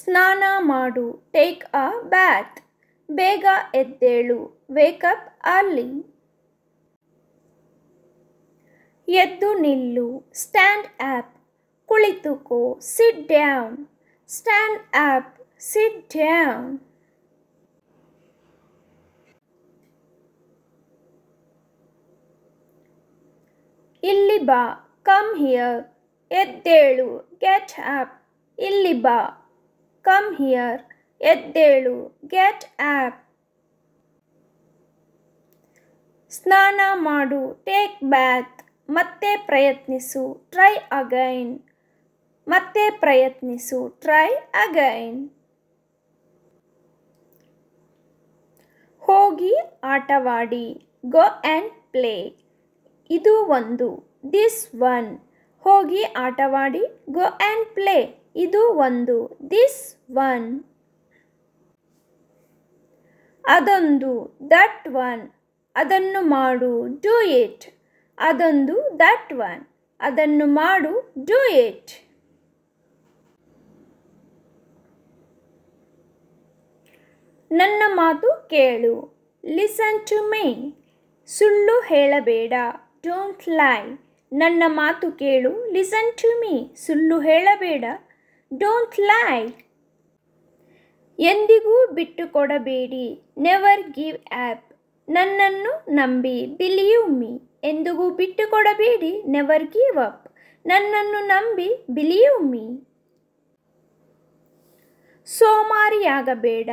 ಸ್ನಾನ ಮಾಡು take a ಬ್ಯಾತ್ ಬೇಗ ಎದ್ದೇಳು ವೇಕಪ್ ಅರ್ಲಿ ಎದ್ದು ನಿಲ್ಲು ಸ್ಟ್ಯಾಂಡ್ ಆ್ಯಪ್ ಕುಳಿತುಕೋ sit down stand up sit down ಇಲ್ಲಿ ಬಾ ಕಮ್ ಹಿಯರ್ ಎದ್ದೇಳು ಗೆಟ್ ಆ್ಯಪ್ ಇಲ್ಲಿ ಬಾ ಕಮ್ ಹಿಯರ್ ಎದ್ದೇಳು ಗೆಟ್ ಆ್ಯಪ್ ಸ್ನಾನ ಮಾಡು ಟೇಕ್ ಬ್ಯಾತ್ ಮತ್ತೆ ಪ್ರಯತ್ನಿಸು ಟ್ರೈ ಅಗೈನ್ ಮತ್ತೆ ಪ್ರಯತ್ನಿಸು ಟ್ರೈ ಅಗೈನ್ ಹೋಗಿ ಆಟವಾಡಿ ಗೋ ಆ್ಯಂಡ್ ಪ್ಲೇ ಇದು ಒಂದು ದಿಸ್ ಒನ್ ಹೋಗಿ ಆಟವಾಡಿ ಗೋ ಆ್ಯಂಡ್ ಪ್ಲೇ ಇದು ಒಂದು ದಿಸ್ ಒನ್ ಅದೊಂದು ದಟ್ ಒನ್ ಅದನ್ನು ಮಾಡು ಡೂ ಇಟ್ ಅದೊಂದು ದಟ್ ಒನ್ ಅದನ್ನು ಮಾಡು ಡೂ ಇಟ್ ನನ್ನ ಮಾತು ಕೇಳು ಲಿಸನ್ ಟು ಮೇ ಸುಳ್ಳು ಹೇಳಬೇಡ ಡೋಂಟ್ ಲೈ ನನ್ನ ಮಾತು ಕೇಳು ಲಿಸನ್ ಟು ಮೀ ಸುಳ್ಳು ಹೇಳಬೇಡ ಡೋಂಟ್ ಲೈ ಎಂದಿಗೂ ಬಿಟ್ಟು ಕೊಡಬೇಡಿ ನೆವರ್ ಗಿವ್ ಆ್ಯಪ್ ನನ್ನನ್ನು ನಂಬಿ ಬಿಲೀವ್ ಮೀ ಎಂದಿಗೂ ಕೊಡಬೇಡಿ ನೆವರ್ ಗಿವ್ ಅಪ್ ನನ್ನನ್ನು ನಂಬಿ ಬಿಲೀವ್ ಮೀ ಸೋಮಾರಿಯಾಗಬೇಡ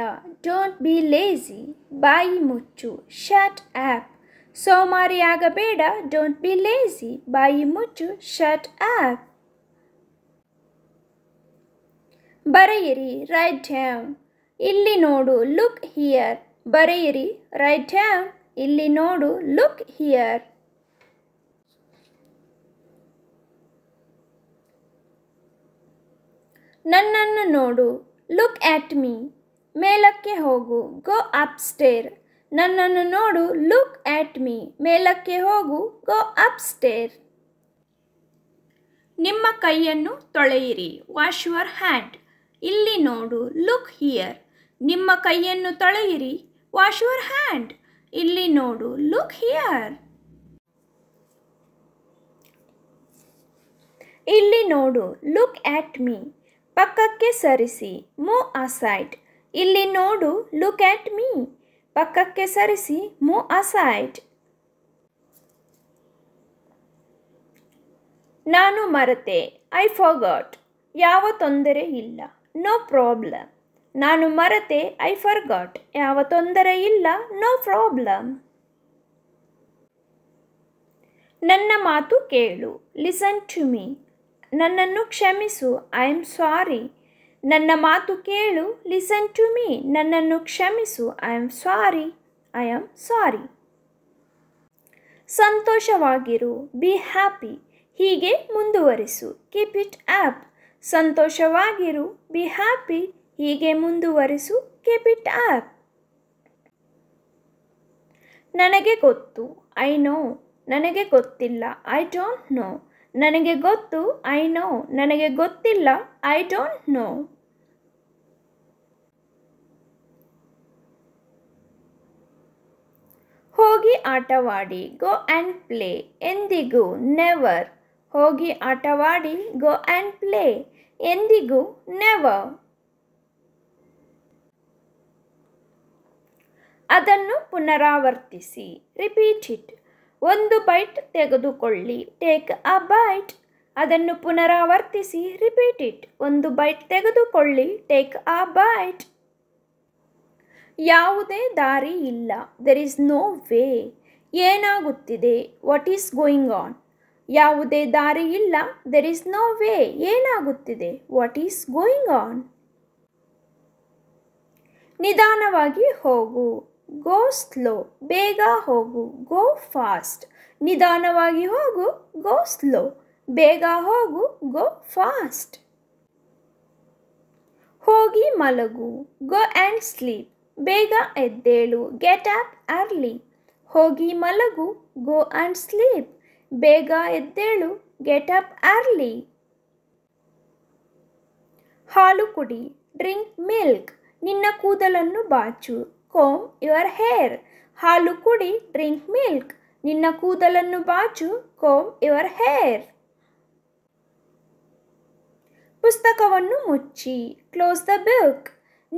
ಡೋಂಟ್ ಬಿ ಲೇಜಿ ಬಾಯಿ ಮುಚ್ಚು ಶಟ್ ಆ್ಯಪ್ ಸೋಮಾರಿಯಾಗಬೇಡ ಡೋಂಟ್ ಬಿ ಲೇಜಿ ಬಾಯಿ ಮುಚ್ಚು ಶಟ್ ಆ್ಯಪ್ ಬರೆಯಿರಿ ರೈಟ್ ಡ್ಯಾಮ್ ಇಲ್ಲಿ ನೋಡು ಲುಕ್ ಹಿಯರ್ ಬರೆಯಿರಿ ರೈಟ್ ಹ್ಯಾಮ್ ಇಲ್ಲಿ ನೋಡು ಲುಕ್ ಹಿಯರ್ ನನ್ನನ್ನು ನೋಡು ಲುಕ್ ಆಟ್ ಮೀ ಮೇಲಕ್ಕೆ ಹೋಗು ಗೋ ಅಪ್ ಸ್ಟೇರ್ ನನ್ನನ್ನು ನೋಡು ಲುಕ್ ಆಟ್ ಮೀ ಮೇಲಕ್ಕೆ ಹೋಗು ಗೋ ಅಪ್ ಸ್ಟೇರ್ ನಿಮ್ಮ ಕೈಯನ್ನು ತೊಳೆಯಿರಿ ವಾಶ್ ಯುವರ್ ಹ್ಯಾಂಡ್ ಇಲ್ಲಿ ನೋಡು ಲುಕ್ ಹಿಯರ್ ನಿಮ್ಮ ಕೈಯನ್ನು ತೊಳೆಯಿರಿ ವಾಶ್ ಯುವರ್ ಹ್ಯಾಂಡ್ ಇಲ್ಲಿ ನೋಡು ಲುಕ್ ಹಿಯರ್ ಇಲ್ಲಿ ನೋಡು ಲುಕ್ ಆಟ್ ಮೀ ಪಕ್ಕಕ್ಕೆ ಸರಿಸಿ ಮೂ ಆ ಸೈಡ್ ಇಲ್ಲಿ ನೋಡು ಲುಕ್ ಆಟ್ ಮೀ ಪಕ್ಕಕ್ಕೆ ಸರಿಸಿ ಮೂ ಸೈಡ್ ನಾನು ಮರೆತೆ ಐ ಫಾಗಾಟ್ ಯಾವ ತೊಂದರೆ ಇಲ್ಲ ನೋ ಪ್ರಾಬ್ಲಮ್ ನಾನು ಮರೆತೆ ಐ ಫರ್ಗಾಟ್ ಯಾವ ತೊಂದರೆ ಇಲ್ಲ ನೋ ಪ್ರಾಬ್ಲಮ್ ನನ್ನ ಮಾತು ಕೇಳು ಲಿಸನ್ ಟು ಮೀ ನನ್ನನ್ನು ಕ್ಷಮಿಸು ಐ ಆಮ್ ಸಾರಿ ನನ್ನ ಮಾತು ಕೇಳು ಲಿಸನ್ ಟು ಮೀ ನನ್ನನ್ನು ಕ್ಷಮಿಸು I am sorry I am sorry ಸಂತೋಷವಾಗಿರು ಬಿ ಹ್ಯಾಪಿ ಹೀಗೆ ಮುಂದುವರಿಸು ಕೀಪ್ ಇಟ್ ಆ್ಯಪ್ ಸಂತೋಷವಾಗಿರು ಬಿ ಹ್ಯಾಪಿ ಹೀಗೆ ಮುಂದುವರಿಸು ಕೀಪ್ ಇಟ್ ಆಪ್ ನನಗೆ ಗೊತ್ತು ಐ ನೋ ನನಗೆ ಗೊತ್ತಿಲ್ಲ ಐ ಡೋಂಟ್ ನೋ ನನಗೆ ಗೊತ್ತು ಐ ನೋ ನನಗೆ ಗೊತ್ತಿಲ್ಲ ಐ ಡೋಂಟ್ ನೋ ಹೋಗಿ ಆಟವಾಡಿ ಗೋ ಆ್ಯಂಡ್ ಪ್ಲೇ ಎಂದಿಗೂ ನೆವರ್ ಹೋಗಿ ಆಟವಾಡಿ ಗೋ ಆ್ಯಂಡ್ ಪ್ಲೇ ಎಂದಿಗೂ ನೆವ ಅದನ್ನು ಪುನರಾವರ್ತಿಸಿ ರಿಪೀಟ್ ಇಟ್ ಒಂದು ಬೈಟ್ ತೆಗೆದುಕೊಳ್ಳಿ ಟೇಕ್ ಅ ಬೈಟ್ ಅದನ್ನು ಪುನರಾವರ್ತಿಸಿ ರಿಪೀಟ್ ಇಟ್ ಒಂದು ಬೈಟ್ ತೆಗೆದುಕೊಳ್ಳಿ ಟೇಕ್ ಅ ಬೈಟ್ ಯಾವುದೇ ದಾರಿ ಇಲ್ಲ ದೆರ್ ಈಸ್ ನೋ ವೇ ಏನಾಗುತ್ತಿದೆ ವಾಟ್ ಈಸ್ ಗೋಯಿಂಗ್ ಆನ್ ಯಾವುದೇ ದಾರಿ ಇಲ್ಲ ದೆರ್ ಇಸ್ ನೋ ವೇ ಏನಾಗುತ್ತಿದೆ ವಾಟ್ ಈಸ್ ಗೋಯಿಂಗ್ ಆನ್ ನಿಧಾನವಾಗಿ ಹೋಗು ಗೋ ಸ್ಲೋ ಬೇಗ ಹೋಗು ಗೋ ಫಾಸ್ಟ್ ನಿಧಾನವಾಗಿ ಹೋಗು ಗೋ ಸ್ಲೋ ಬೇಗ ಹೋಗು ಗೋ ಫಾಸ್ಟ್ ಹೋಗಿ ಮಲಗು ಗೋ ಆ್ಯಂಡ್ ಸ್ಲೀಪ್ ಬೇಗ ಎದ್ದೇಳು ಗೆಟ್ ಆಪ್ ಅರ್ಲಿ ಹೋಗಿ ಮಲಗು ಗೋ ಆ್ಯಂಡ್ ಸ್ಲೀಪ್ ಬೇಗ ಎದ್ದೇಳು ಗೆಟ್ ಅಪ್ ಅರ್ಲಿ ಹಾಲು ಕುಡಿ ಡ್ರಿಂಕ್ ಮಿಲ್ಕ್ ನಿನ್ನ ಕೂದಲನ್ನು ಬಾಚು ಕೋಮ್ ಯುವರ್ ಹೇರ್ ಹಾಲು ಕುಡಿ ಡ್ರಿಂಕ್ ಮಿಲ್ಕ್ ನಿನ್ನ ಕೂದಲನ್ನು ಬಾಚು ಕೋಮ್ ಯುವರ್ ಹೇರ್ ಪುಸ್ತಕವನ್ನು ಮುಚ್ಚಿ ಕ್ಲೋಸ್ ದ ಬುಕ್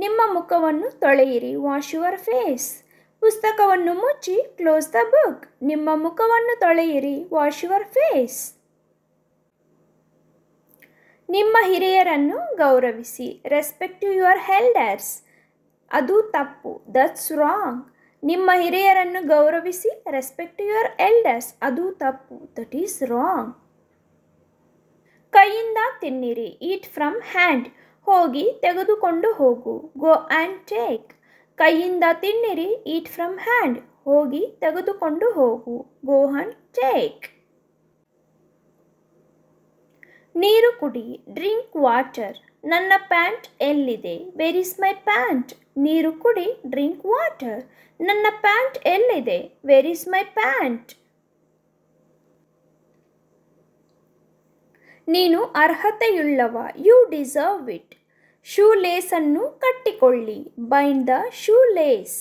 ನಿಮ್ಮ ಮುಖವನ್ನು ತೊಳೆಯಿರಿ ವಾಶ್ ಯುವರ್ ಫೇಸ್ ಪುಸ್ತಕವನ್ನು ಮುಚ್ಚಿ ಕ್ಲೋಸ್ ದ ಬುಕ್ ನಿಮ್ಮ ಮುಖವನ್ನು ತೊಳೆಯಿರಿ ವಾಶ್ ಯುವರ್ ಫೇಸ್ ನಿಮ್ಮ ಹಿರಿಯರನ್ನು ಗೌರವಿಸಿ ರೆಸ್ಪೆಕ್ಟ್ ಟು ಯುವರ್ ಹೆಲ್ಡರ್ಸ್ ಅದು ತಪ್ಪು ದಟ್ಸ್ ರಾಂಗ್ ನಿಮ್ಮ ಹಿರಿಯರನ್ನು ಗೌರವಿಸಿ ರೆಸ್ಪೆಕ್ಟ್ ಯುವರ್ ಎಲ್ಡರ್ಸ್ ಅದು ತಪ್ಪು ದಟ್ ಈಸ್ ರಾಂಗ್ ಕೈಯಿಂದ ತಿನ್ನಿರಿ ಈಟ್ ಫ್ರಮ್ ಹ್ಯಾಂಡ್ ಹೋಗಿ ತೆಗೆದುಕೊಂಡು ಹೋಗು ಗೋ ಆ್ಯಂಡ್ ಟೇಕ್ ಕೈಯಿಂದ ತಿನ್ನಿರಿ ಈಟ್ ಫ್ರಮ್ ಹ್ಯಾಂಡ್ ಹೋಗಿ ತೆಗೆದುಕೊಂಡು ಹೋಗು ಗೋಹನ್ ಟೇಕ್ ನೀರು ಕುಡಿ ಡ್ರಿಂಕ್ ವಾಟರ್ ನನ್ನ ಪ್ಯಾಂಟ್ ಎಲ್ಲಿದೆ ವೇರ್ ಇಸ್ ಮೈ ಪ್ಯಾಂಟ್ ನೀರು ಕುಡಿ ಡ್ರಿಂಕ್ ವಾಟರ್ ನನ್ನ ಪ್ಯಾಂಟ್ ಎಲ್ಲಿದೆ ವೇರ್ ಇಸ್ ಮೈ ಪ್ಯಾಂಟ್ ನೀನು ಅರ್ಹತೆಯುಳ್ಳವ ಯು ಡಿಸರ್ವ್ ಇಟ್ ಶೂ ಲೇಸನ್ನು ಕಟ್ಟಿಕೊಳ್ಳಿ ಬೈಂಡ್ ದ ಶೂ ಲೇಸ್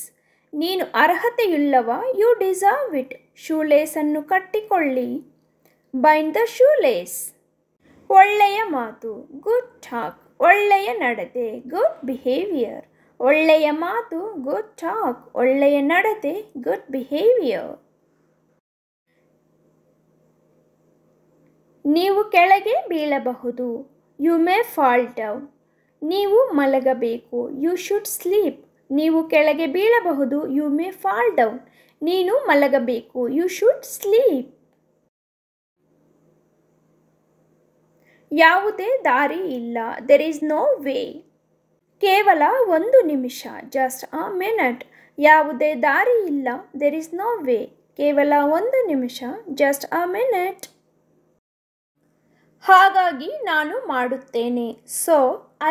ನೀನು ಅರ್ಹತೆಯುಳ್ಳವ ಯು ಡಿಸರ್ವ್ ಇಟ್ ಶೂ ಲೇಸನ್ನು ಕಟ್ಟಿಕೊಳ್ಳಿ ಬೈಂಡ್ ದ ಶೂ ಲೇಸ್ ಒಳ್ಳೆಯ ಮಾತು ಗುಡ್ ಟಾಕ್ ಒಳ್ಳೆಯ ನಡತೆ ಗುಡ್ ಬಿಹೇವಿಯರ್ ಒಳ್ಳೆಯ ಮಾತು ಗುಡ್ ಟಾಕ್ ಒಳ್ಳೆಯ ನಡತೆ ಗುಡ್ ಬಿಹೇವಿಯರ್ ನೀವು ಕೆಳಗೆ ಬೀಳಬಹುದು ಯು ಮೇ ಫಾಲ್ಟ್ ಡೌನ್ ನೀವು ಮಲಗಬೇಕು ಯು ಶುಡ್ ಸ್ಲೀಪ್ ನೀವು ಕೆಳಗೆ ಬೀಳಬಹುದು ಯು ಮೇ ಫಾಲ್ ಡೌನ್ ನೀನು ಮಲಗಬೇಕು ಯು ಶುಡ್ ಸ್ಲೀಪ್ ಯಾವುದೇ ದಾರಿ ಇಲ್ಲ ದೆರ್ ಈಸ್ ನೋ ವೇ ಕೇವಲ ಒಂದು ನಿಮಿಷ ಜಸ್ಟ್ ಅ ಮಿನಟ್ ಯಾವುದೇ ದಾರಿ ಇಲ್ಲ ದೆರ್ ಈಸ್ ನೋ ವೇ ಕೇವಲ ಒಂದು ನಿಮಿಷ ಜಸ್ಟ್ ಅ ಮಿನಟ್ ಹಾಗಾಗಿ ನಾನು ಮಾಡುತ್ತೇನೆ ಸೊ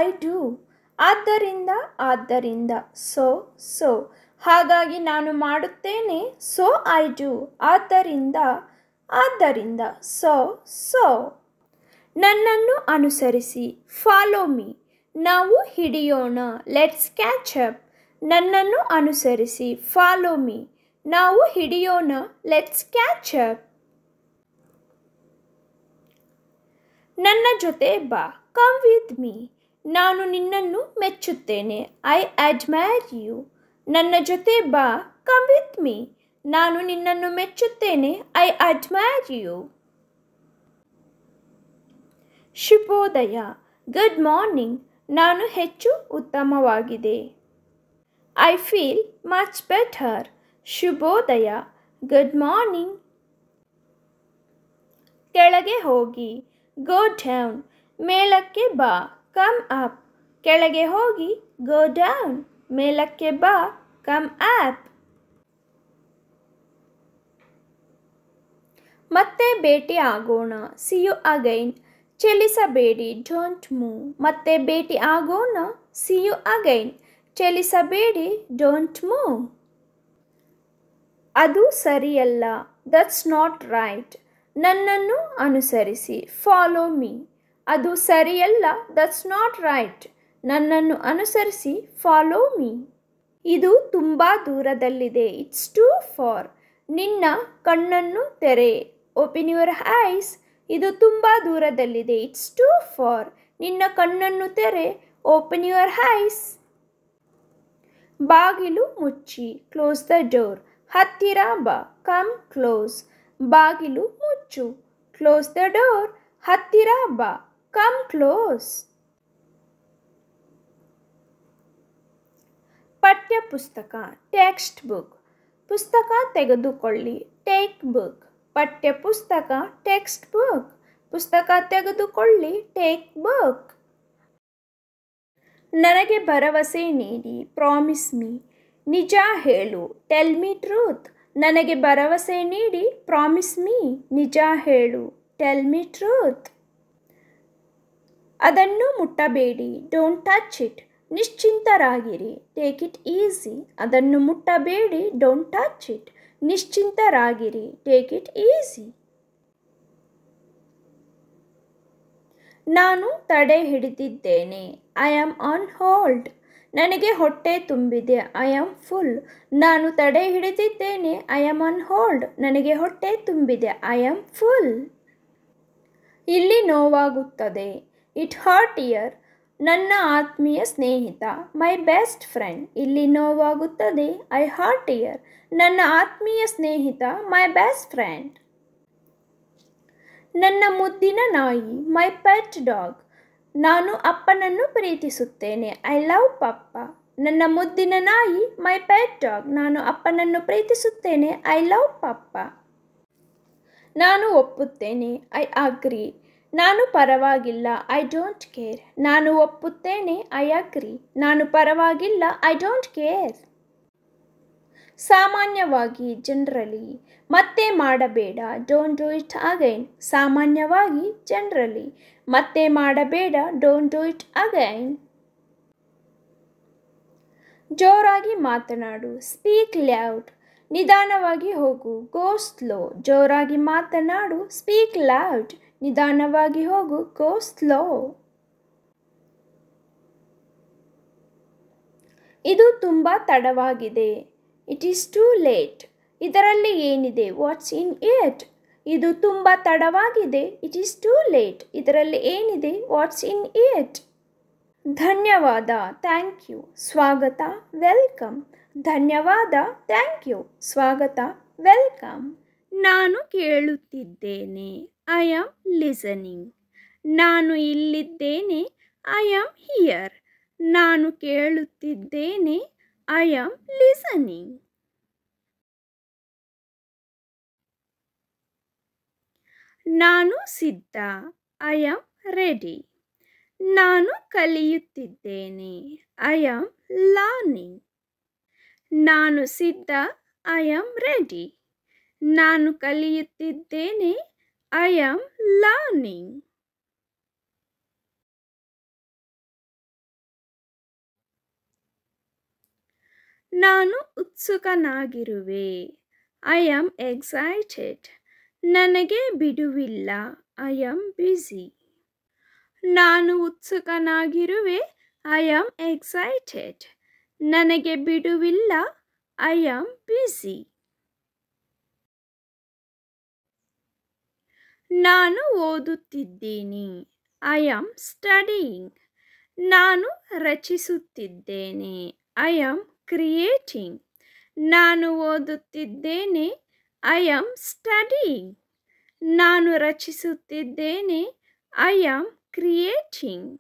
ಐ ಡೂ ಆದ್ದರಿಂದ ಆದ್ದರಿಂದ ಸೊ ಸೊ ಹಾಗಾಗಿ ನಾನು ಮಾಡುತ್ತೇನೆ ಸೊ ಐ ಡೂ ಆದ್ದರಿಂದ ಆದ್ದರಿಂದ ಸೊ ಸೊ ನನ್ನನ್ನು ಅನುಸರಿಸಿ ಫಾಲೋ ಮೀ ನಾವು ಹಿಡಿಯೋಣ ಲೆಟ್ಸ್ ಕ್ಯಾಚ್ ಅಪ್ ನನ್ನನ್ನು ಅನುಸರಿಸಿ ಫಾಲೋ ಮೀ ನಾವು ಹಿಡಿಯೋಣ ಲೆಟ್ಸ್ ಕ್ಯಾಚ್ ಅಪ್ ನನ್ನ ಜೊತೆ ಬಾ ಕಮ್ ವಿತ್ ಮೀ ನಾನು ನಿನ್ನನ್ನು ಮೆಚ್ಚುತ್ತೇನೆ ಐ ಅಡ್ಮೈರ್ ಯು ನನ್ನ ಜೊತೆ ಬಾ ಕಮ್ ವಿತ್ ಮೀ ನಾನು ನಿನ್ನನ್ನು ಮೆಚ್ಚುತ್ತೇನೆ ಐ ಅಡ್ಮೈರ್ ಯು ಶುಭೋದಯ ಗುಡ್ ಮಾರ್ನಿಂಗ್ ನಾನು ಹೆಚ್ಚು ಉತ್ತಮವಾಗಿದೆ ಐ ಫೀಲ್ ಮಚ್ ಬೆಟರ್ ಶುಭೋದಯ ಗುಡ್ ಮಾರ್ನಿಂಗ್ ಕೆಳಗೆ ಹೋಗಿ गो डौन मेल के बा कम अप कड़े होगी गो डौन मेल के बा कम अप मत भेटी आगोण सी यु अगैन चलिसबे डोंट मूव मत भेटी आगोण सी यु अगैन चलिसबे डोंट मूव अदू सरी दट्स नाट रईट ನನ್ನನ್ನು ಅನುಸರಿಸಿ ಫಾಲೋ ಮೀ ಅದು ಸರಿಯಲ್ಲ ದಟ್ಸ್ ನಾಟ್ ರೈಟ್ ನನ್ನನ್ನು ಅನುಸರಿಸಿ ಫಾಲೋ ಮೀ ಇದು ತುಂಬ ದೂರದಲ್ಲಿದೆ ಇಟ್ಸ್ ಟೂ ಫಾರ್ ನಿನ್ನ ಕಣ್ಣನ್ನು ತೆರೆ ಓಪನ್ ಯುವರ್ ಐಸ್ ಇದು ತುಂಬ ದೂರದಲ್ಲಿದೆ ಇಟ್ಸ್ ಟೂ ಫಾರ್ ನಿನ್ನ ಕಣ್ಣನ್ನು ತೆರೆ ಓಪನ್ ಯುವರ್ ಐಸ್ ಬಾಗಿಲು ಮುಚ್ಚಿ ಕ್ಲೋಸ್ ದ ಡೋರ್ ಹತ್ತಿರ ಬಾ ಕಮ್ ಕ್ಲೋಸ್ ಬಾಗಿಲು ಮುಚ್ಚು ಕ್ಲೋಸ್ ದ ಡೋರ್ ಹತ್ತಿರ ಬಾ ಕಮ್ ಕ್ಲೋಸ್ ಪಠ್ಯಪುಸ್ತಕ ಟೆಕ್ಸ್ಟ್ ಬುಕ್ ಪುಸ್ತಕ ತೆಗೆದುಕೊಳ್ಳಿ ಟೇಕ್ ಬುಕ್ ಪಠ್ಯಪುಸ್ತಕ ಟೆಕ್ಸ್ಟ್ ಬುಕ್ ಪುಸ್ತಕ ತೆಗೆದುಕೊಳ್ಳಿ ಟೇಕ್ ಬುಕ್ ನನಗೆ ಭರವಸೆ ನೀಡಿ ಪ್ರಾಮಿಸ್ ಮೀ ನಿಜ ಹೇಳು ಟೆಲ್ ಮೀ ಟ್ರೂತ್ ನನಗೆ ಭರವಸೆ ನೀಡಿ ಪ್ರಾಮಿಸ್ ಮೀ ನಿಜ ಹೇಳು ಟೆಲ್ ಮಿ ಟ್ರೂತ್ ಅದನ್ನು ಮುಟ್ಟಬೇಡಿ ಡೋಂಟ್ ಟಚ್ ಇಟ್ ನಿಶ್ಚಿಂತರಾಗಿರಿ ಟೇಕ್ ಇಟ್ ಈಸಿ ಅದನ್ನು ಮುಟ್ಟಬೇಡಿ ಡೋಂಟ್ ಟಚ್ ಇಟ್ ನಿಶ್ಚಿಂತರಾಗಿರಿ ಟೇಕ್ ಇಟ್ ಈಸಿ ನಾನು ತಡೆ ಹಿಡಿದಿದ್ದೇನೆ ಐ ಆಮ್ ಆನ್ ಹೋಲ್ಡ್ ನನಗೆ ಹೊಟ್ಟೆ ತುಂಬಿದೆ ಐ ಆಮ್ ಫುಲ್ ನಾನು ತಡೆ ಹಿಡಿದಿದ್ದೇನೆ ಐ ಆಮ್ ಆನ್ ಹೋಲ್ಡ್ ನನಗೆ ಹೊಟ್ಟೆ ತುಂಬಿದೆ ಐ ಆಮ್ ಫುಲ್ ಇಲ್ಲಿ ನೋವಾಗುತ್ತದೆ ಇಟ್ ಹರ್ಟ್ ಇಯರ್ ನನ್ನ ಆತ್ಮೀಯ ಸ್ನೇಹಿತ ಮೈ ಬೆಸ್ಟ್ ಫ್ರೆಂಡ್ ಇಲ್ಲಿ ನೋವಾಗುತ್ತದೆ ಐ ಹರ್ಟ್ ಇಯರ್ ನನ್ನ ಆತ್ಮೀಯ ಸ್ನೇಹಿತ ಮೈ ಬೆಸ್ಟ್ ಫ್ರೆಂಡ್ ನನ್ನ ಮುದ್ದಿನ ನಾಯಿ ಮೈ ಪೆಟ್ ಡಾಗ್ ನಾನು ಅಪ್ಪನನ್ನು ಪ್ರೀತಿಸುತ್ತೇನೆ ಐ ಲವ್ ಪಪ್ಪ ನನ್ನ ಮುದ್ದಿನ ನಾಯಿ ಮೈ ಪ್ಯಾಟ್ ಡಾಗ್ ನಾನು ಅಪ್ಪನನ್ನು ಪ್ರೀತಿಸುತ್ತೇನೆ ಐ ಲವ್ ಪಪ್ಪ ನಾನು ಒಪ್ಪುತ್ತೇನೆ ಐ ಅಗ್ರಿ ನಾನು ಪರವಾಗಿಲ್ಲ ಐ ಡೋಂಟ್ ಕೇರ್ ನಾನು ಒಪ್ಪುತ್ತೇನೆ ಐ ಅಗ್ರಿ ನಾನು ಪರವಾಗಿಲ್ಲ ಐ ಡೋಂಟ್ ಕೇರ್ ಸಾಮಾನ್ಯವಾಗಿ ಜನರಲಿ ಮತ್ತೆ ಮಾಡಬೇಡ ಡೋಂಟ್ ಡೂ ಇಟ್ ಅಗೈನ್ ಸಾಮಾನ್ಯವಾಗಿ ಜನರಲಿ ಮತ್ತೆ ಮಾಡಬೇಡ ಡೋಂಟ್ ಡೂ ಇಟ್ ಅಗೈನ್ ಜೋರಾಗಿ ಮಾತನಾಡು ಸ್ಪೀಕ್ ಲೌಡ್ ನಿಧಾನವಾಗಿ ಹೋಗು ಗೋ ಸ್ಲೋ ಜೋರಾಗಿ ಮಾತನಾಡು ಸ್ಪೀಕ್ ಲೌಡ್ ನಿಧಾನವಾಗಿ ಹೋಗು ಗೋ ಸ್ಲೋ ಇದು ತುಂಬ ತಡವಾಗಿದೆ ಇಟ್ ಈಸ್ ಟೂ ಲೇಟ್ ಇದರಲ್ಲಿ ಏನಿದೆ ವಾಟ್ಸ್ ಇನ್ ಏಟ್ ಇದು ತುಂಬ ತಡವಾಗಿದೆ ಇಟ್ ಈಸ್ ಟೂ ಲೇಟ್ ಇದರಲ್ಲಿ ಏನಿದೆ ವಾಟ್ಸ್ ಇನ್ ಏಟ್ ಧನ್ಯವಾದ ಥ್ಯಾಂಕ್ ಯು ಸ್ವಾಗತ ವೆಲ್ಕಮ್ ಧನ್ಯವಾದ ಥ್ಯಾಂಕ್ ಯು ಸ್ವಾಗತ ವೆಲ್ಕಮ್ ನಾನು ಕೇಳುತ್ತಿದ್ದೇನೆ ಐ ಆಮ್ ಲಿಸನಿಂಗ್ ನಾನು ಇಲ್ಲಿದ್ದೇನೆ ಐ ಆಮ್ ಹಿಯರ್ ನಾನು ಕೇಳುತ್ತಿದ್ದೇನೆ I am listening. ನಾನು ಸಿದ್ಧ ಐ ಆಮ್ ರೆಡಿ ನಾನು ಕಲಿಯುತ್ತಿದ್ದೇನೆ ಐ ಆಮ್ ಲರ್ನಿಂಗ್ ನಾನು ಸಿದ್ಧ ಐ ಆಮ್ ರೆಡಿ ನಾನು ಕಲಿಯುತ್ತಿದ್ದೇನೆ ಐ ಆಮ್ ಲರ್ನಿಂಗ್ ನಾನು ಉತ್ಸುಕನಾಗಿರುವೆ ಐ ಆಮ್ ಎಕ್ಸೈಟೆಡ್ ನನಗೆ ಬಿಡುವಿಲ್ಲ ಐ ಆಮ್ ಬ್ಯುಸಿ ನಾನು ಉತ್ಸುಕನಾಗಿರುವೆ ಐ ಆಮ್ ಎಕ್ಸೈಟೆಡ್ ನನಗೆ ಬಿಡುವಿಲ್ಲ ಐ ಆಮ್ ಬ್ಯುಸಿ ನಾನು ಓದುತ್ತಿದ್ದೀನಿ ಐ ಆಮ್ ಸ್ಟಡಿಯಿಂಗ್ ನಾನು ರಚಿಸುತ್ತಿದ್ದೇನೆ ಐ ಆಮ್ ಕ್ರಿಯೇಟಿಂಗ್ ನಾನು ಓದುತ್ತಿದ್ದೇನೆ ಐ ಆಮ್ ಸ್ಟಡಿಂಗ್ ನಾನು ರಚಿಸುತ್ತಿದ್ದೇನೆ ಐ ಆಮ್ ಕ್ರಿಯೇಟಿಂಗ್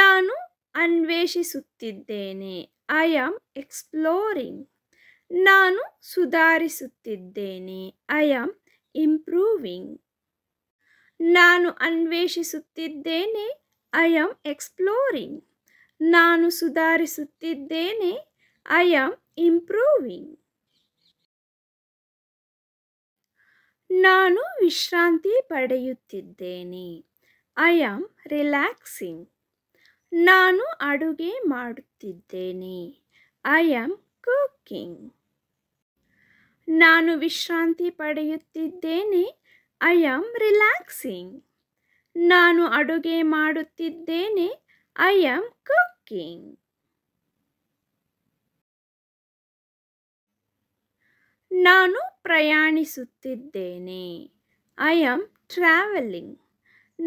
ನಾನು ಅನ್ವೇಷಿಸುತ್ತಿದ್ದೇನೆ ಐ ಆಮ್ ಎಕ್ಸ್ಪ್ಲೋರಿಂಗ್ ನಾನು ಸುಧಾರಿಸುತ್ತಿದ್ದೇನೆ ಐ ಆಮ್ ಇಂಪ್ರೂವಿಂಗ್ ನಾನು ಅನ್ವೇಷಿಸುತ್ತಿದ್ದೇನೆ ಐ ಆಮ್ ಎಕ್ಸ್ಪ್ಲೋರಿಂಗ್ ನಾನು ಸುಧಾರಿಸುತ್ತಿದ್ದೇನೆ ಐ ಆಮ್ ಇಂಪ್ರೂವಿಂಗ್ ನಾನು ವಿಶ್ರಾಂತಿ ಪಡೆಯುತ್ತಿದ್ದೇನೆ ಐ ಆಮ್ ರಿಲ್ಯಾಕ್ಸಿಂಗ್ ನಾನು ಅಡುಗೆ ಮಾಡುತ್ತಿದ್ದೇನೆ ಐ ಆಮ್ ಕುಕ್ಕಿಂಗ್ ನಾನು ವಿಶ್ರಾಂತಿ ಪಡೆಯುತ್ತಿದ್ದೇನೆ ಐ ಆಮ್ ರಿಲ್ಯಾಕ್ಸಿಂಗ್ ನಾನು ಅಡುಗೆ ಮಾಡುತ್ತಿದ್ದೇನೆ I am cooking. ನಾನು ಪ್ರಯಾಣಿಸುತ್ತಿದ್ದೇನೆ ಐ ಆಮ್ ಟ್ರಾವೆಲಿಂಗ್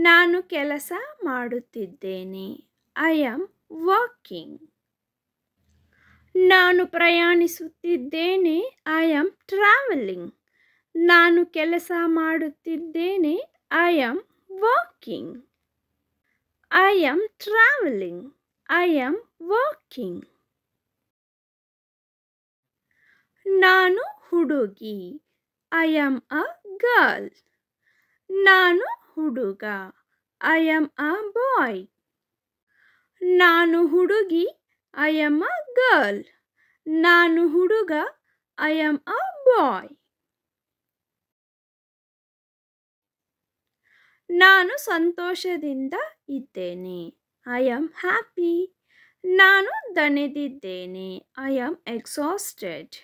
ನಾನು ಕೆಲಸ ಮಾಡುತ್ತಿದ್ದೇನೆ ಐ ಆಮ್ ವಾಕಿಂಗ್ ನಾನು ಪ್ರಯಾಣಿಸುತ್ತಿದ್ದೇನೆ ಐ ಆಮ್ ಟ್ರಾವೆಲಿಂಗ್ ನಾನು ಕೆಲಸ ಮಾಡುತ್ತಿದ್ದೇನೆ I am walking I am traveling. I am walking. Nanu hudugi. I am a girl. Nanu huduga. I am a boy. Nanu hudugi. I am a girl. Nanu huduga. I am a boy. ನಾನು ಸಂತೋಷದಿಂದ ಇದ್ದೇನೆ I am happy ನಾನು ದಣಿದಿದ್ದೇನೆ I am exhausted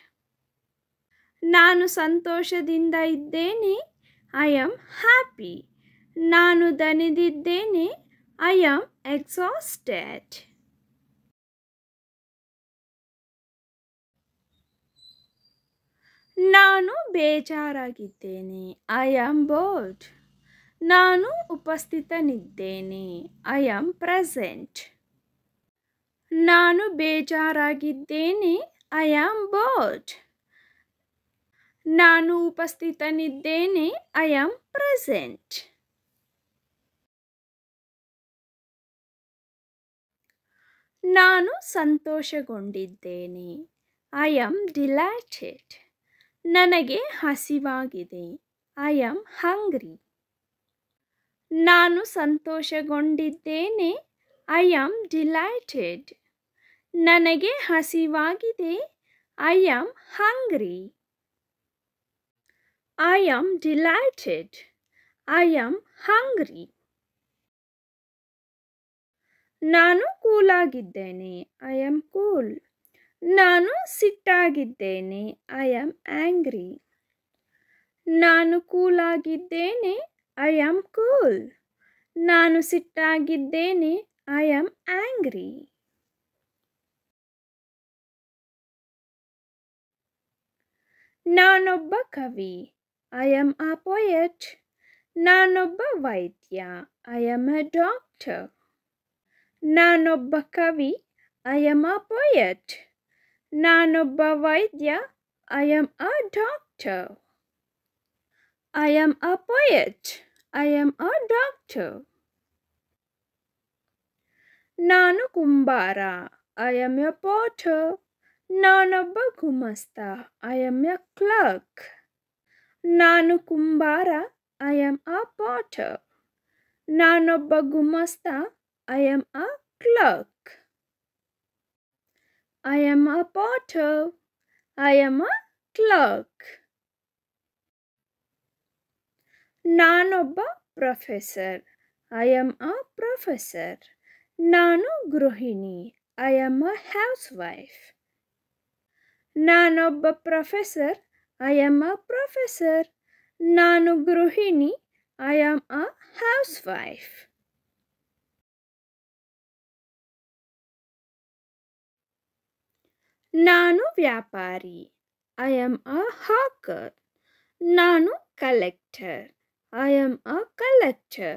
ನಾನು ಸಂತೋಷದಿಂದ ಇದ್ದೇನೆ I am happy ನಾನು ದಣಿದಿದ್ದೇನೆ I am exhausted ನಾನು ಬೇಜಾರಾಗಿದ್ದೇನೆ I am board ನಾನು ಉಪಸ್ಥಿತನಿದ್ದೇನೆ ಐ ಆಮ್ ಪ್ರೆಸೆಂಟ್ ನಾನು ಬೇಜಾರಾಗಿದ್ದೇನೆ ಐ ಆಮ್ ಬೋರ್ಡ್ ನಾನು ಉಪಸ್ಥಿತನಿದ್ದೇನೆ ಐ ಆಮ್ ಪ್ರೆಸೆಂಟ್ ನಾನು ಸಂತೋಷಗೊಂಡಿದ್ದೇನೆ ಐ ಆಮ್ ಡಿಲ್ಯಾಟೆಡ್ ನನಗೆ ಹಸಿವಾಗಿದೆ ಐ ಆಮ್ ಹಂಗ್ರಿ ನಾನು ಸಂತೋಷಗೊಂಡಿದ್ದೇನೆ ಐ ಆಮ್ ಡಿಲೈಟೆಡ್ ನನಗೆ ಹಸಿವಾಗಿದೆ I am hungry I am delighted I am hungry ನಾನು ಕೂಲಾಗಿದ್ದೇನೆ ಐ ಆಮ್ ಕೂಲ್ ನಾನು ಸಿಟ್ಟಾಗಿದ್ದೇನೆ ಐ ಆಮ್ ಆ್ಯಂಗ್ರಿ ನಾನು ಕೂಲಾಗಿದ್ದೇನೆ ಐ ಆಮ್ ಕೂಲ್ ನಾನು ಸಿಟ್ಟಾಗಿದ್ದೇನೆ ಐ ಆಮ್ ಆಂಗ್ರಿ ನಾನೊಬ್ಬ ಕವಿ ಐ ಆಮ್ ಅ ಪೊಯೆಟ್ ನಾನೊಬ್ಬ ವೈದ್ಯ ಐ ಆಮ್ ಅ ಡಾಕ್ಟರ್ ನಾನೊಬ್ಬ ಕವಿ ಐ ಆಮ್ ಅ ಪೊಯೆಟ್ ನಾನೊಬ್ಬ ವೈದ್ಯ I am a doctor I am a poet I am a doctor. Nanu Kumbara. I am a porter. Nana Bakumasta. I am a clerk. Nanu Kumbara. I am a porter. Nana Bagumasta. I am a clerk. I am a porter. I am a clerk. ನಾನೊಬ್ಬ professor I am a professor ನಾನು ಗೃಹಿಣಿ I am a housewife ನಾನೊಬ್ಬ professor I am a professor ನಾನು ಗೃಹಿಣಿ I am a housewife ನಾನು ವ್ಯಾಪಾರಿ I am a hawker ನಾನು collector I am a collector.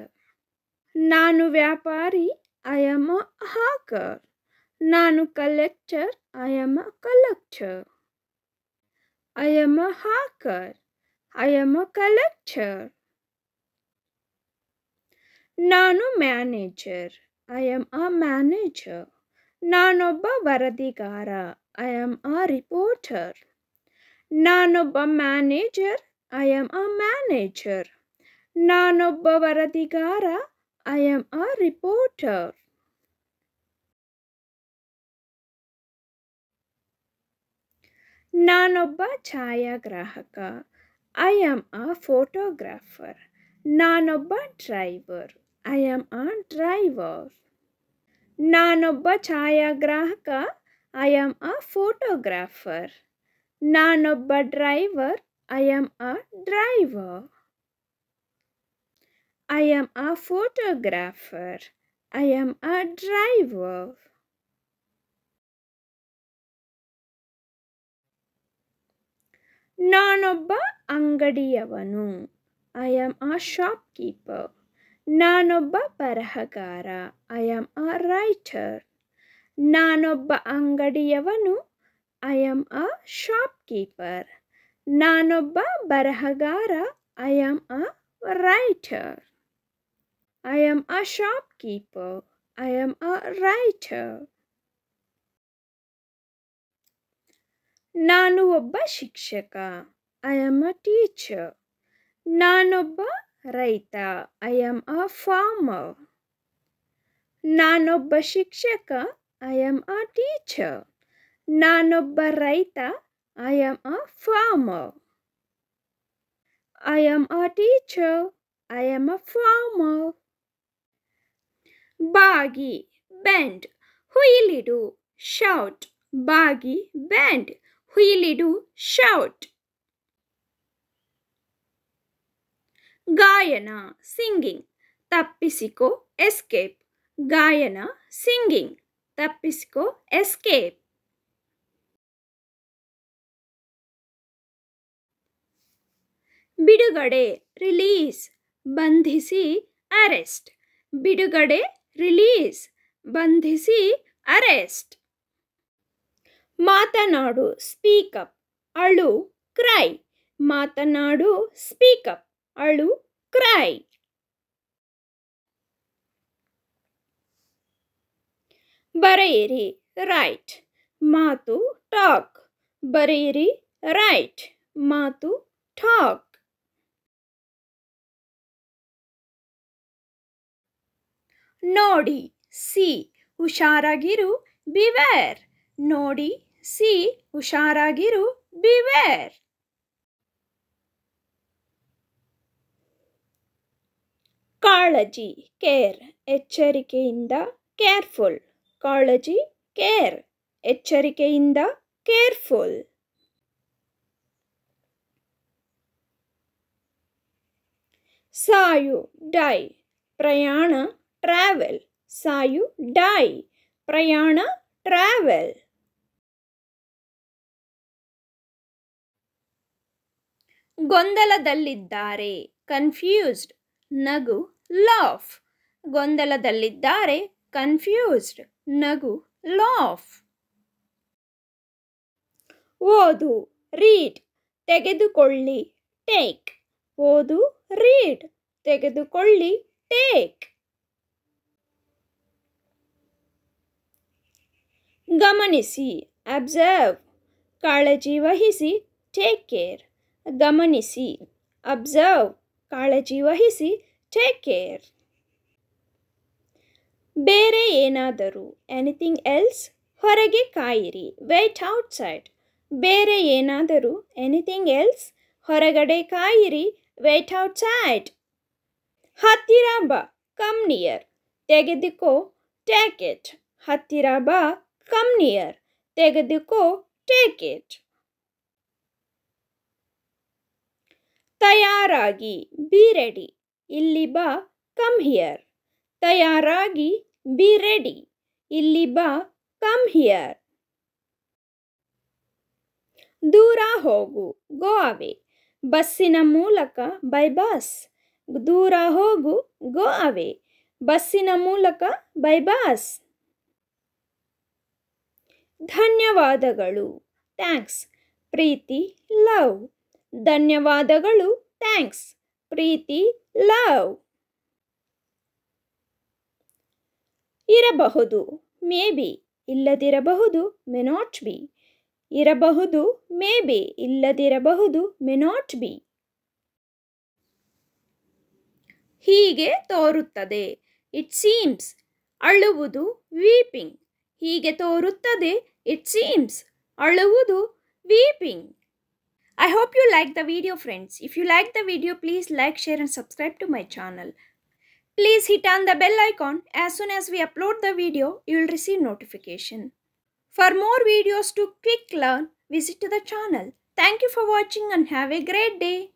ನಾನು ವ್ಯಾಪಾರಿ ಐ ಆಮ್ ಅ ಹಾಕರ್ ನಾನು collector I am a collector I am a hawker I am a collector ನಾನು manager I am a manager ನಾನೊಬ್ಬ ವರದಿಗಾರ I am a reporter ನಾನೊಬ್ಬ manager I am a manager ನಾನೊಬ್ಬ ವರದಿಗಾರ I am a reporter ನಾನೊಬ್ಬ ಛಾಯಾಗ್ರಾಹಕ I am a photographer ನಾನೊಬ್ಬ driver I am a driver ನಾನೊಬ್ಬ ಛಾಯಾಗ್ರಾಹಕ ಐ ಆಮ್ ಅ ಫೋಟೋಗ್ರಾಫರ್ ನಾನೊಬ್ಬ driver I am a driver I am a photographer. I am a driver. Nanoba Angadiyavanu. I am a shopkeeper. Nanoba Parahagara. I am a writer. Nanoba Angadiyavanu. I am a shopkeeper. Nanoba Barahagara. I am a writer. I am a shopkeeper. I am a writer. ನಾನು ಒಬ್ಬ ಶಿಕ್ಷಕ I am a teacher ನಾನೊಬ್ಬ ರೈತ I am a farmer ನಾನೊಬ್ಬ ಶಿಕ್ಷಕ I am a teacher ನಾನೊಬ್ಬ ರೈತ I am a farmer I am a teacher I am a farmer ಬಾಗಿ ಬೆಂಡ್ ಹುಯಿಲಿಡು ಶೌಟ್ ಬಾಗಿ ಬೆಂಡ್ ಹುಯಿಲಿಡು ಶೌಟ್ ಗಾಯನ ಸಿಂಗಿಂಗ್ ತಪ್ಪಿಸಿಕೋ ಎಸ್ಕೇಪ್ ಗಾಯನ ಸಿಂಗಿಂಗ್ ತಪ್ಪಿಸಿಕೋ ಎಸ್ಕೇಪ್ ಬಿಡುಗಡೆ ರಿಲೀಸ್ ಬಂಧಿಸಿ ಅರೆಸ್ಟ್ ಬಿಡುಗಡೆ ರಿಲೀಸ್ ಬಂಧಿಸಿ ಅರೆಸ್ಟ್ ಮಾತನಾಡು ಸ್ಪೀಕಪ್ ಅಳು ಕ್ರೈ ಮಾತನಾಡು ಸ್ಪೀಕಪ್ ಅಳು ಕ್ರೈ ಬರೆಯಿರಿ ರೈಟ್ ಮಾತು ಟಾಕ್ ಬರೆಯಿರಿ ರೈಟ್ ಮಾತು ಟಾಕ್ ನೋಡಿ ಸಿ ಹುಷಾರಾಗಿರು ಬಿವೇರ್ ನೋಡಿ ಸಿ ಹುಷಾರಾಗಿರು ಬಿವೇರ್ ಕಾಳಜಿ ಕೇರ್ ಎಚ್ಚರಿಕೆಯಿಂದ ಕೇರ್ಫುಲ್ ಕಾಳಜಿ ಕೇರ್ ಎಚ್ಚರಿಕೆಯಿಂದ ಕೇರ್ಫುಲ್ ಸಾಯು ಡೈ ಪ್ರಯಾಣ ಟ್ರಾವೆಲ್ ಸಾಯು ಡೈ ಪ್ರಯಾಣ ಟ್ರಾವೆಲ್ ಗೊಂದಲದಲ್ಲಿದ್ದಾರೆ ಕನ್ಫ್ಯೂಸ್ಡ್ ನಗು ಲಾಫ್ ಗೊಂದಲದಲ್ಲಿದ್ದಾರೆ ಕನ್ಫ್ಯೂಸ್ಡ್ ನಗು ಲಾಫ್ ಓದು ರೀಡ್ ತೆಗೆದುಕೊಳ್ಳಿ ಟೇಕ್ ಓದು ರೀಡ್ ತೆಗೆದುಕೊಳ್ಳಿ ಟೇಕ್ ಗಮನಿಸಿ ಅಬ್ಸರ್ವ್ ಕಾಳಜಿ ವಹಿಸಿ ಟೇಕ್ ಕೇರ್ ಗಮನಿಸಿ ಅಬ್ಸರ್ವ್ ಕಾಳಜಿ ವಹಿಸಿ ಟೇಕ್ ಕೇರ್ ಬೇರೆ ಏನಾದರೂ ಎನಿಥಿಂಗ್ ಎಲ್ಸ್ ಹೊರಗೆ ಕಾಯಿರಿ ವೆಯ್ಟ್ ಔಟ್ಸೈಡ್ ಬೇರೆ ಏನಾದರೂ ಎನಿಥಿಂಗ್ ಎಲ್ಸ್ ಹೊರಗಡೆ ಕಾಯಿರಿ ವೆಯ್ಟ್ ಔಟ್ಸೈಡ್ ಹತ್ತಿರ ಬಾ ಕಮ್ ನಿಯರ್ ತೆಗೆದುಕೋ ಟೇಕ್ ಹತ್ತಿರ ಬಾ ಕಮ್ ನಿಯರ್ ತೆಗೆದುಕೋ ಟೇಕ್ ಇಟ್ ತಯಾರಾಗಿ ಬಿ ರೆಡಿ ಇಲ್ಲಿ ಬಾ ಕಮ್ ಹಿಯರ್ ತಯಾರಾಗಿ ಬಿ ರೆಡಿ ಇಲ್ಲಿ ಬಾ ಕಮ್ ಹಿಯರ್ ದೂರ ಹೋಗು ಗೋ ಅವೇ ಬಸ್ಸಿನ ಮೂಲಕ ಬೈ ಬಸ್ ದೂರ ಹೋಗು ಗೋ ಅವೇ ಬಸ್ಸಿನ ಮೂಲಕ ಬೈ ಬಸ್ ಧನ್ಯವಾದಗಳು ಥ್ಯಾಂಕ್ಸ್ ಪ್ರೀತಿ ಲವ್ ಧನ್ಯವಾದಗಳು ಥ್ಯಾಂಕ್ಸ್ ಪ್ರೀತಿ ಲವ್ ಇರಬಹುದು ಮೇ ಬಿ ಇಲ್ಲದಿರಬಹುದು ಮೆ ನಾಟ್ ಬಿ ಇರಬಹುದು ಮೇ ಬಿ ಇಲ್ಲದಿರಬಹುದು ಮೆ ನಾಟ್ ಬಿ ಹೀಗೆ ತೋರುತ್ತದೆ ಇಟ್ ಸೀಮ್ಸ್ ಅಳುವುದು ವೀಪಿಂಗ್ ಹೀಗೆ ತೋರುತ್ತದೆ It seems Alavudu weeping. I hope you like the video friends. If you like the video, please like, share and subscribe to my channel. Please hit on the bell icon. As soon as we upload the video, you will receive notification. For more videos to quick learn, visit the channel. Thank you for watching and have a great day.